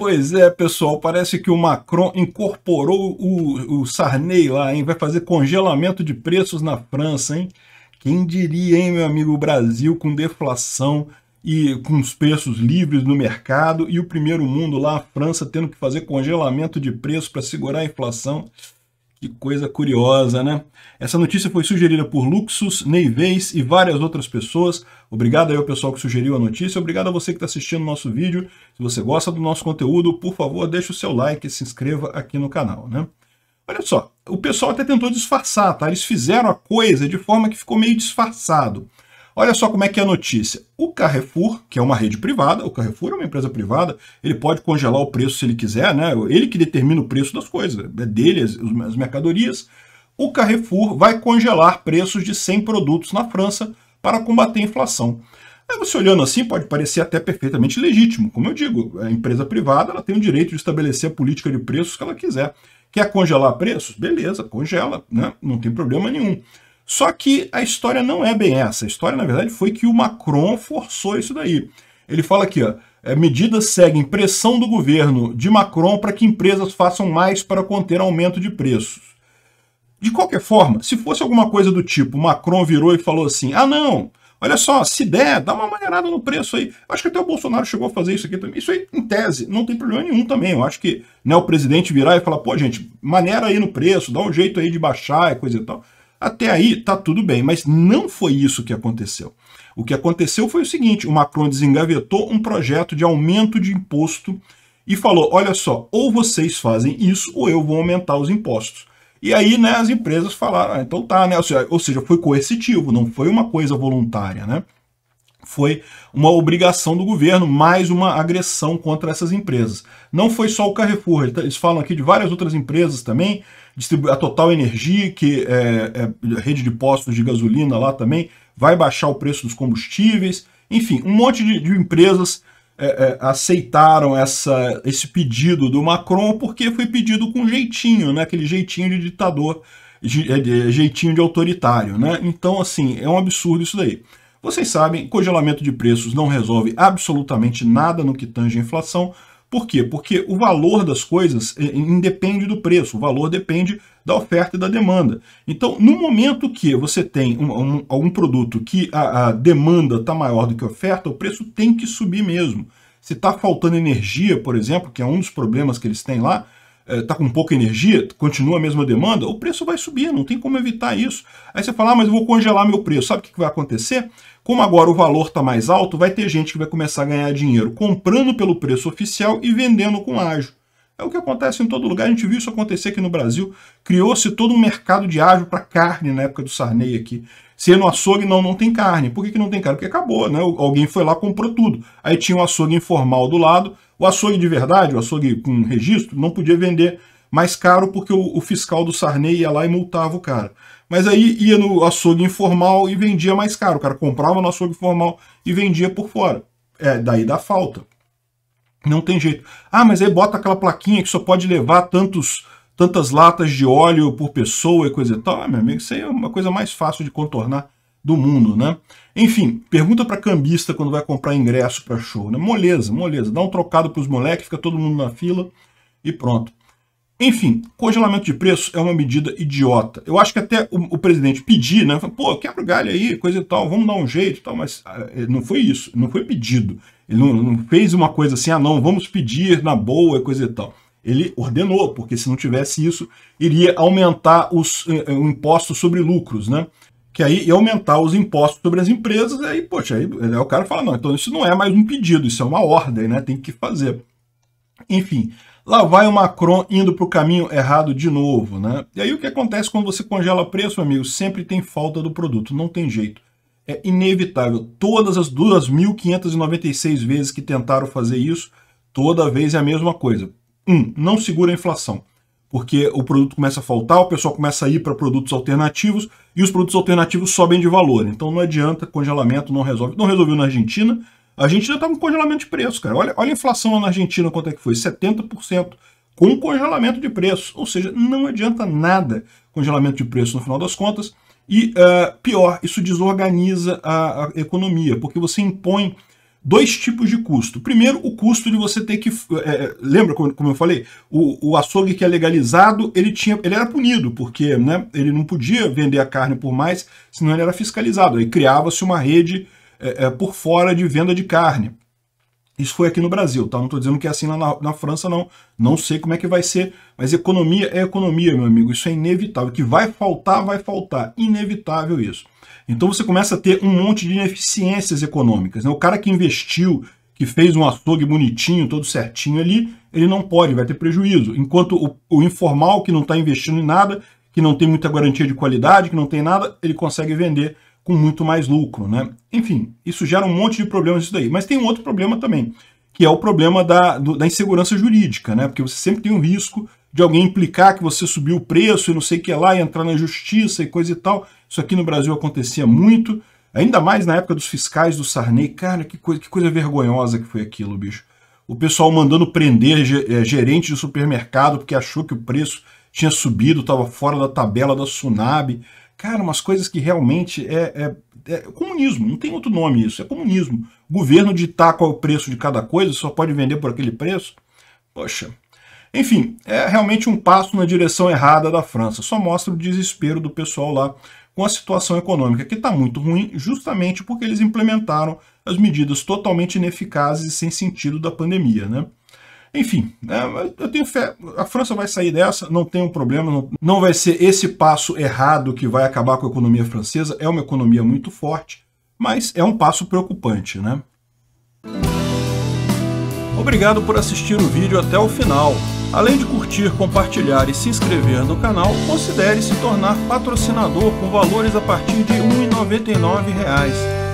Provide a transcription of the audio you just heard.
Pois é, pessoal, parece que o Macron incorporou o, o Sarney lá, hein? Vai fazer congelamento de preços na França, hein? Quem diria, hein, meu amigo, o Brasil com deflação e com os preços livres no mercado e o primeiro mundo lá, a França, tendo que fazer congelamento de preços para segurar a inflação. Que coisa curiosa, né? Essa notícia foi sugerida por Luxus, Neiveis e várias outras pessoas. Obrigado aí ao pessoal que sugeriu a notícia. Obrigado a você que está assistindo o nosso vídeo. Se você gosta do nosso conteúdo, por favor, deixe o seu like e se inscreva aqui no canal, né? Olha só, o pessoal até tentou disfarçar, tá? Eles fizeram a coisa de forma que ficou meio disfarçado. Olha só como é que é a notícia. O Carrefour, que é uma rede privada, o Carrefour é uma empresa privada, ele pode congelar o preço se ele quiser, né? Ele que determina o preço das coisas, é dele as, as mercadorias. O Carrefour vai congelar preços de 100 produtos na França para combater a inflação. Aí você olhando assim pode parecer até perfeitamente legítimo. Como eu digo, a empresa privada ela tem o direito de estabelecer a política de preços que ela quiser. Quer congelar preços? Beleza, congela, né? não tem problema nenhum. Só que a história não é bem essa. A história, na verdade, foi que o Macron forçou isso daí. Ele fala aqui, ó, é, medidas seguem pressão do governo de Macron para que empresas façam mais para conter aumento de preços. De qualquer forma, se fosse alguma coisa do tipo, Macron virou e falou assim: ah, não, olha só, se der, dá uma maneirada no preço aí. Eu acho que até o Bolsonaro chegou a fazer isso aqui também. Isso aí, em tese, não tem problema nenhum também. Eu acho que né, o presidente virar e falar: pô, gente, maneira aí no preço, dá um jeito aí de baixar e coisa e tal. Até aí tá tudo bem, mas não foi isso que aconteceu. O que aconteceu foi o seguinte: o Macron desengavetou um projeto de aumento de imposto e falou: olha só, ou vocês fazem isso ou eu vou aumentar os impostos. E aí, né, as empresas falaram, ah, então tá, né? Ou seja, foi coercitivo, não foi uma coisa voluntária, né? foi uma obrigação do governo, mais uma agressão contra essas empresas. Não foi só o Carrefour, tá, eles falam aqui de várias outras empresas também, a Total Energia, que é, é rede de postos de gasolina lá também, vai baixar o preço dos combustíveis, enfim, um monte de, de empresas é, é, aceitaram essa, esse pedido do Macron porque foi pedido com jeitinho, né? aquele jeitinho de ditador, jeitinho de autoritário. Né? Então, assim, é um absurdo isso daí. Vocês sabem, congelamento de preços não resolve absolutamente nada no que tange a inflação. Por quê? Porque o valor das coisas é, é, independe do preço, o valor depende da oferta e da demanda. Então, no momento que você tem um, um algum produto que a, a demanda está maior do que a oferta, o preço tem que subir mesmo. Se está faltando energia, por exemplo, que é um dos problemas que eles têm lá, está eh, com pouca energia, continua a mesma demanda, o preço vai subir, não tem como evitar isso. Aí você fala, ah, mas eu vou congelar meu preço. Sabe o que vai acontecer? Como agora o valor está mais alto, vai ter gente que vai começar a ganhar dinheiro comprando pelo preço oficial e vendendo com ágio. É o que acontece em todo lugar, a gente viu isso acontecer aqui no Brasil. Criou-se todo um mercado de ágio para carne na época do Sarney aqui. Se é no açougue, não, não tem carne. Por que, que não tem carne? Porque acabou, né? Alguém foi lá comprou tudo. Aí tinha um açougue informal do lado, o açougue de verdade, o açougue com registro, não podia vender mais caro porque o, o, fiscal do Sarney ia lá e multava o cara. Mas aí ia no açougue informal e vendia mais caro. O cara comprava no açougue formal e vendia por fora. É, daí dá falta. Não tem jeito. Ah, mas aí bota aquela plaquinha que só pode levar tantos tantas latas de óleo por pessoa e coisa e tal. Ah, meu amigo, isso aí é uma coisa mais fácil de contornar do mundo, né? Enfim, pergunta para cambista quando vai comprar ingresso para show, né? Moleza, moleza. Dá um trocado para os moleques, fica todo mundo na fila e pronto. Enfim, congelamento de preço é uma medida idiota. Eu acho que até o, o presidente pedir, né? Pô, quebra o galho aí, coisa e tal, vamos dar um jeito e tal, mas ah, eh, não foi isso, não foi pedido. Ele não, não fez uma coisa assim, ah não, vamos pedir na boa, coisa e tal ele ordenou, porque se não tivesse isso, iria aumentar os, eh, eh, o imposto sobre lucros, né? que aí ia aumentar os impostos sobre as empresas, e aí, poxa, aí, aí né, o cara fala, não, então isso não é mais um pedido, isso é uma ordem, né? Tem que fazer. Enfim, lá vai o Macron indo para o caminho errado de novo, né? E aí o que acontece quando você congela preço, amigo? Sempre tem falta do produto, não tem jeito. É inevitável. Todas as 2.596 vezes que tentaram fazer isso, toda vez é a mesma coisa. Um, não segura a inflação porque o produto começa a faltar, o pessoal começa a ir para produtos alternativos e os produtos alternativos sobem de valor. Então não adianta, congelamento não resolve. Não resolveu na Argentina. A Argentina está com congelamento de preço, cara. Olha, olha a inflação na Argentina, quanto é que foi? 70% com congelamento de preço. Ou seja, não adianta nada congelamento de preço no final das contas. E uh, pior, isso desorganiza a, a economia, porque você impõe dois tipos de custo. Primeiro, o custo de você ter que. É, é, lembra como, como eu falei? O, o açougue que é legalizado, ele, tinha, ele era punido, porque né, ele não podia vender a carne por mais, senão ele era fiscalizado. Aí criava-se uma rede é, é, por fora de venda de carne. Isso foi aqui no Brasil, tá? Não estou dizendo que é assim lá na, na, França, não. Não sei como é que vai ser, mas economia é economia, meu amigo. Isso é inevitável. Que vai faltar, vai faltar. Inevitável isso. Então você começa a ter um monte de ineficiências econômicas. Né? O cara que investiu, que fez um açougue bonitinho, todo certinho ali, ele não pode, vai ter prejuízo. Enquanto o, o informal, que não está investindo em nada, que não tem muita garantia de qualidade, que não tem nada, ele consegue vender com muito mais lucro, né? Enfim, isso gera um monte de problemas isso daí. Mas tem um outro problema também, que é o problema da, do, da insegurança jurídica, né? Porque você sempre tem um risco de alguém implicar que você subiu o preço e não sei o que lá, e entrar na justiça e coisa e tal. Isso aqui no Brasil acontecia muito, ainda mais na época dos fiscais do Sarney. Cara, que coisa, que coisa vergonhosa que foi aquilo, bicho. O pessoal mandando prender é, gerente de supermercado porque achou que o preço tinha subido, estava fora da tabela da Sunab. Cara, umas coisas que realmente é, é, é comunismo, não tem outro nome isso, é comunismo. governo ditar tá qual é o preço de cada coisa, só pode vender por aquele preço. Poxa. Enfim, é realmente um passo na direção errada da França. Só mostra o desespero do pessoal lá com a situação econômica, que está muito ruim, justamente porque eles implementaram as medidas totalmente ineficazes e sem sentido da pandemia. Né? Enfim, é, eu tenho fé. A França vai sair dessa, não tem um problema. Não, não vai ser esse passo errado que vai acabar com a economia francesa. É uma economia muito forte, mas é um passo preocupante, né? Obrigado por assistir o vídeo até o final. Além de curtir, compartilhar e se inscrever no canal, considere se tornar patrocinador com valores a partir de R$ 1,99